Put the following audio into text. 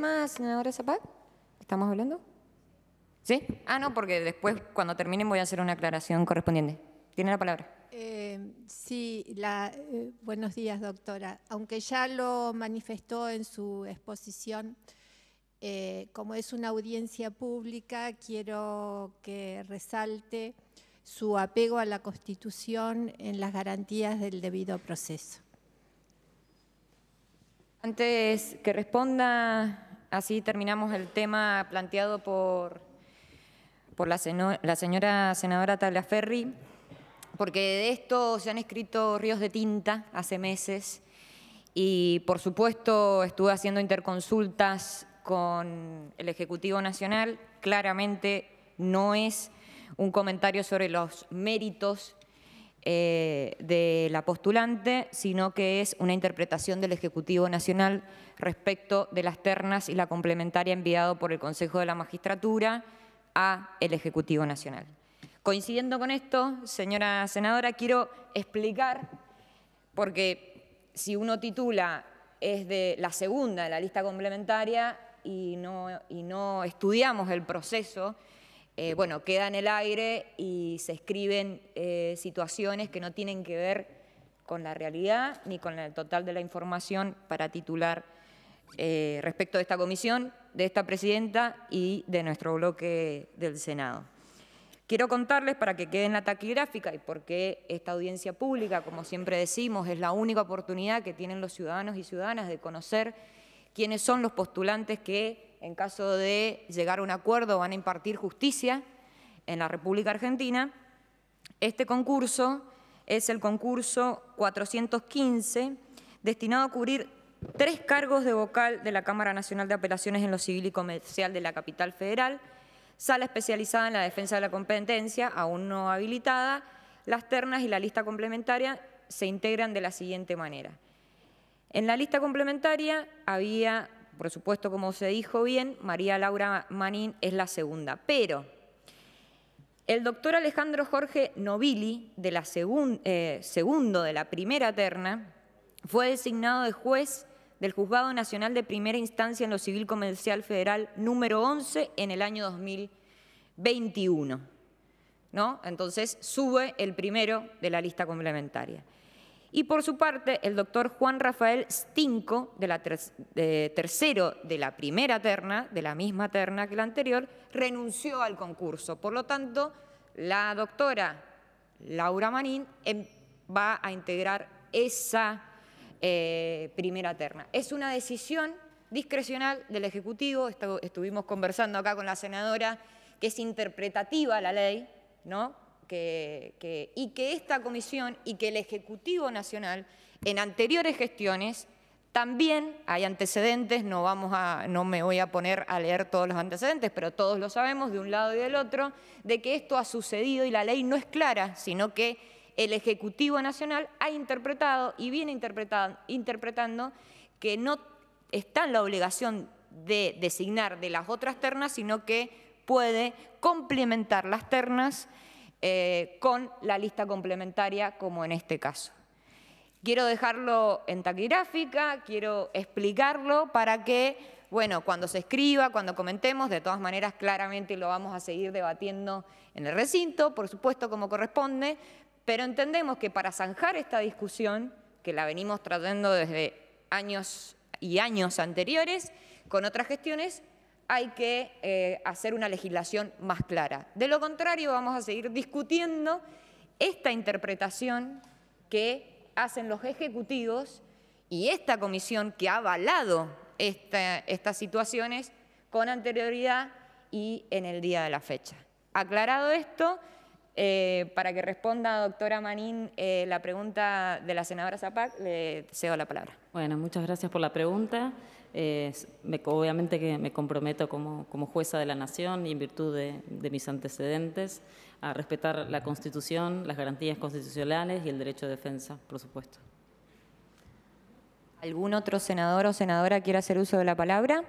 más, senadora Zapata? ¿Estamos hablando? ¿Sí? Ah, no, porque después, cuando terminen, voy a hacer una aclaración correspondiente. Tiene la palabra. Eh, sí, la, eh, buenos días, doctora. Aunque ya lo manifestó en su exposición, eh, como es una audiencia pública, quiero que resalte su apego a la Constitución en las garantías del debido proceso. Antes que responda Así terminamos el tema planteado por, por la, señora senadora Talaferri, porque de esto se han escrito ríos de tinta hace meses y, por supuesto, estuve haciendo interconsultas con el Ejecutivo Nacional. Claramente no es un comentario sobre los méritos eh, de eh, la postulante, sino que es una interpretación del Ejecutivo Nacional respecto de las ternas y la complementaria enviado por el Consejo de la Magistratura a el Ejecutivo Nacional. Coincidiendo con esto, señora senadora, quiero explicar, porque si uno titula es de la segunda de la lista complementaria y no, y no estudiamos el proceso, eh, bueno, queda en el aire y se escriben eh, situaciones que no tienen que ver con la realidad ni con el total de la información para titular eh, respecto de esta comisión, de esta presidenta y de nuestro bloque del Senado. Quiero contarles, para que quede en la taquigráfica y porque esta audiencia pública, como siempre decimos, es la única oportunidad que tienen los ciudadanos y ciudadanas de conocer quiénes son los postulantes que, en caso de llegar a un acuerdo, van a impartir justicia en la República Argentina. Este concurso es el concurso 415, destinado a cubrir tres cargos de vocal de la Cámara Nacional de Apelaciones en lo Civil y Comercial de la Capital Federal, sala especializada en la defensa de la competencia, aún no habilitada, las ternas y la lista complementaria se integran de la siguiente manera. En la lista complementaria había, por supuesto, como se dijo bien, María Laura Manín es la segunda, pero el doctor Alejandro Jorge Nobili, de la eh, segundo de la primera terna, fue designado de juez del Juzgado Nacional de Primera Instancia en lo Civil Comercial Federal número 11 en el año 2021. Entonces sube el primero de la lista complementaria. Y por su parte, el doctor Juan Rafael Stinco, de la tercero de la primera terna, de la misma terna que la anterior, renunció al concurso. Por lo tanto, la doctora Laura Manín em, va a integrar esa eh, primera terna. Es una decisión discrecional del Ejecutivo, estuvimos conversando acá con la senadora, que es interpretativa la ley, ¿no? y que esta comisión y que el Ejecutivo Nacional en anteriores gestiones también hay antecedentes, no, vamos a, no me voy a poner a leer todos los antecedentes, pero todos lo sabemos de un lado y del otro, de que esto ha sucedido y la ley no es clara, sino que el Ejecutivo Nacional ha interpretado y viene interpretado, interpretando que no está en la obligación de designar de las otras ternas, sino que puede complementar las ternas eh, con la lista complementaria como en este caso. Quiero dejarlo en taquigráfica, quiero explicarlo para que, bueno, cuando se escriba, cuando comentemos, de todas maneras claramente lo vamos a seguir debatiendo en el recinto, por supuesto como corresponde, pero entendemos que para zanjar esta discusión, que la venimos trayendo desde años y años anteriores, con otras gestiones, hay que eh, hacer una legislación más clara. De lo contrario, vamos a seguir discutiendo esta interpretación que hacen los ejecutivos y esta comisión que ha avalado estas situaciones con anterioridad y en el día de la fecha. Aclarado esto, eh, para que responda, doctora Manín, eh, la pregunta de la senadora Zapac, le cedo la palabra. Bueno, muchas gracias por la pregunta obviamente que me comprometo como, jueza de la Nación y en virtud de, de, mis antecedentes a respetar la Constitución, las garantías constitucionales y el derecho de defensa, por supuesto. ¿Algún otro senador o senadora quiere hacer uso de la palabra?